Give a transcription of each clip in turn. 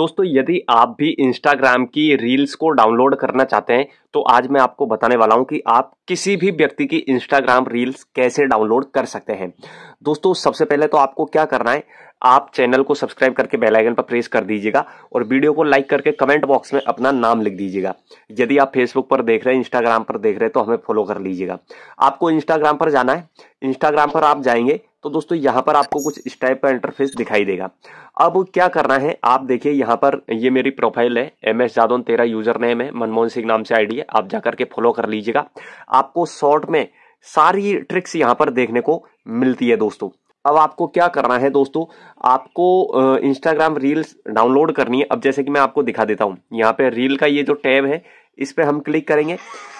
दोस्तों यदि आप भी इंस्टाग्राम की रील्स को डाउनलोड करना चाहते हैं तो आज मैं आपको बताने वाला हूं कि आप किसी भी व्यक्ति की इंस्टाग्राम रील्स कैसे डाउनलोड कर सकते हैं दोस्तों सबसे पहले तो आपको क्या करना है आप चैनल को सब्सक्राइब करके बेल आइकन पर प्रेस कर दीजिएगा और वीडियो को लाइक करके कमेंट बॉक्स में अपना नाम लिख दीजिएगा यदि आप फेसबुक पर देख रहे हैं इंस्टाग्राम पर देख रहे हैं तो हमें फॉलो कर लीजिएगा आपको इंस्टाग्राम पर जाना है इंस्टाग्राम पर आप जाएंगे तो दोस्तों यहाँ पर आपको कुछ इस टाइप का इंटरफेस दिखाई देगा अब क्या करना है आप देखिए यहाँ पर ये मेरी प्रोफाइल है एम एस जादौन तेरा यूजर नेम है मनमोहन सिंह नाम से आईडी है आप जाकर के फॉलो कर लीजिएगा आपको शॉर्ट में सारी ट्रिक्स यहाँ पर देखने को मिलती है दोस्तों अब आपको क्या करना है दोस्तों आपको इंस्टाग्राम रील्स डाउनलोड करनी है अब जैसे कि मैं आपको दिखा देता हूँ यहाँ पे रील का ये जो टैब है इस पर हम क्लिक करेंगे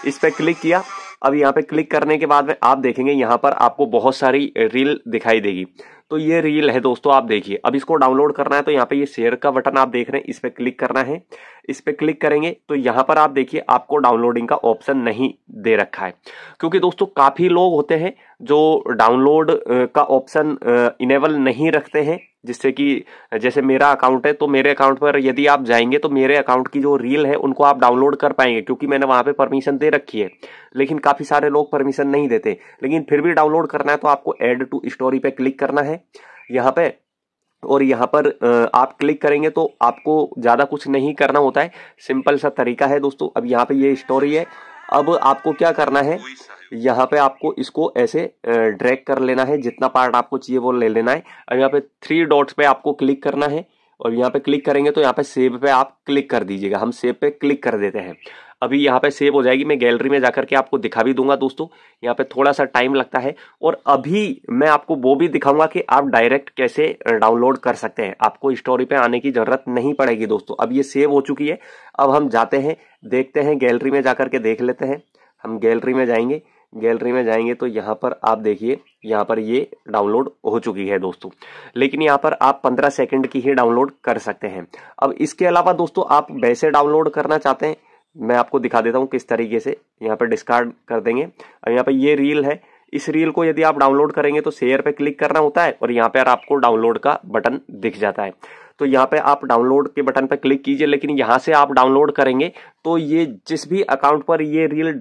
इस पर क्लिक किया अब यहाँ पे क्लिक करने के बाद में आप देखेंगे यहाँ पर आपको बहुत सारी रील दिखाई देगी तो ये रील है दोस्तों आप देखिए अब इसको डाउनलोड करना है तो यहाँ पे ये शेयर का बटन आप देख रहे हैं इस पर क्लिक करना है इस पर क्लिक करेंगे तो यहाँ पर आप देखिए आपको डाउनलोडिंग का ऑप्शन नहीं दे रखा है क्योंकि दोस्तों काफ़ी लोग होते हैं जो डाउनलोड का ऑप्शन इनेबल नहीं रखते हैं जिससे कि जैसे मेरा अकाउंट है तो मेरे अकाउंट पर यदि आप जाएंगे तो मेरे अकाउंट की जो रील है उनको आप डाउनलोड कर पाएंगे क्योंकि मैंने वहाँ पे परमिशन दे रखी है लेकिन काफ़ी सारे लोग परमिशन नहीं देते लेकिन फिर भी डाउनलोड करना है तो आपको ऐड टू स्टोरी पे क्लिक करना है यहाँ पे और यहाँ पर आप क्लिक करेंगे तो आपको ज़्यादा कुछ नहीं करना होता है सिंपल सा तरीका है दोस्तों अब यहाँ पे ये स्टोरी है अब आपको क्या करना है यहाँ पे आपको इसको ऐसे ड्रैग कर लेना है जितना पार्ट आपको चाहिए वो ले लेना है और यहाँ पे थ्री डॉट्स पे आपको क्लिक करना है और यहाँ पे क्लिक करेंगे तो यहाँ पे सेव पे आप क्लिक कर दीजिएगा हम सेव पे क्लिक कर देते हैं अभी यहाँ पे सेव हो जाएगी मैं गैलरी में जाकर के आपको दिखा भी दूंगा दोस्तों यहाँ पे थोड़ा सा टाइम लगता है और अभी मैं आपको वो भी दिखाऊंगा कि आप डायरेक्ट कैसे डाउनलोड कर सकते हैं आपको स्टोरी पे आने की ज़रूरत नहीं पड़ेगी दोस्तों अब ये सेव हो चुकी है अब हम जाते हैं देखते हैं गैलरी में जाकर के देख लेते हैं हम गैलरी में जाएंगे गैलरी में जाएंगे तो यहाँ पर आप देखिए यहाँ पर ये डाउनलोड हो चुकी है दोस्तों लेकिन यहाँ पर आप 15 सेकंड की ही डाउनलोड कर सकते हैं अब इसके अलावा दोस्तों आप वैसे डाउनलोड करना चाहते हैं मैं आपको दिखा देता हूँ किस तरीके से यहाँ पर डिस्कार्ड कर देंगे और यहाँ पर ये रील है इस रील को यदि आप डाउनलोड करेंगे तो शेयर पर क्लिक करना होता है और यहाँ पर आपको डाउनलोड का बटन दिख जाता है तो यहाँ पे आप डाउनलोड के बटन पर क्लिक कीजिए लेकिन यहाँ से आप डाउनलोड करेंगे तो ये जिस भी अकाउंट पर ये रील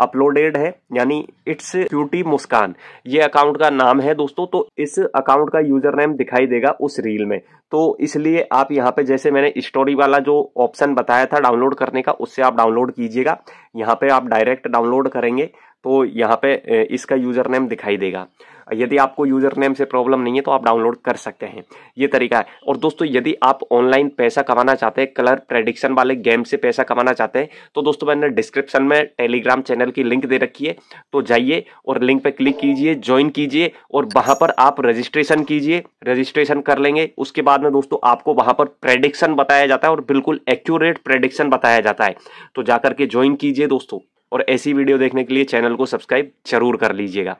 अपलोडेड है यानी इट्स क्यूटी मुस्कान ये अकाउंट का नाम है दोस्तों तो इस अकाउंट का यूजर नेम दिखाई देगा उस रील में तो इसलिए आप यहाँ पे जैसे मैंने स्टोरी वाला जो ऑप्शन बताया था डाउनलोड करने का उससे आप डाउनलोड कीजिएगा यहाँ पे आप डायरेक्ट डाउनलोड करेंगे तो यहाँ पे इसका यूज़र नेम दिखाई देगा यदि आपको यूज़र नेम से प्रॉब्लम नहीं है तो आप डाउनलोड कर सकते हैं ये तरीका है और दोस्तों यदि आप ऑनलाइन पैसा कमाना चाहते हैं कलर प्रेडिक्शन वाले गेम से पैसा कमाना चाहते हैं तो दोस्तों मैंने डिस्क्रिप्शन में टेलीग्राम चैनल की लिंक दे रखी है तो जाइए और लिंक पर क्लिक कीजिए ज्वाइन कीजिए और वहाँ पर आप रजिस्ट्रेशन कीजिए रजिस्ट्रेशन कर लेंगे उसके बाद में दोस्तों आपको वहाँ पर प्रेडिक्शन बताया जाता है और बिल्कुल एक्यूरेट प्रेडिक्शन बताया जाता है तो जाकर के ज्वाइन कीजिए दोस्तों और ऐसी वीडियो देखने के लिए चैनल को सब्सक्राइब जरूर कर लीजिएगा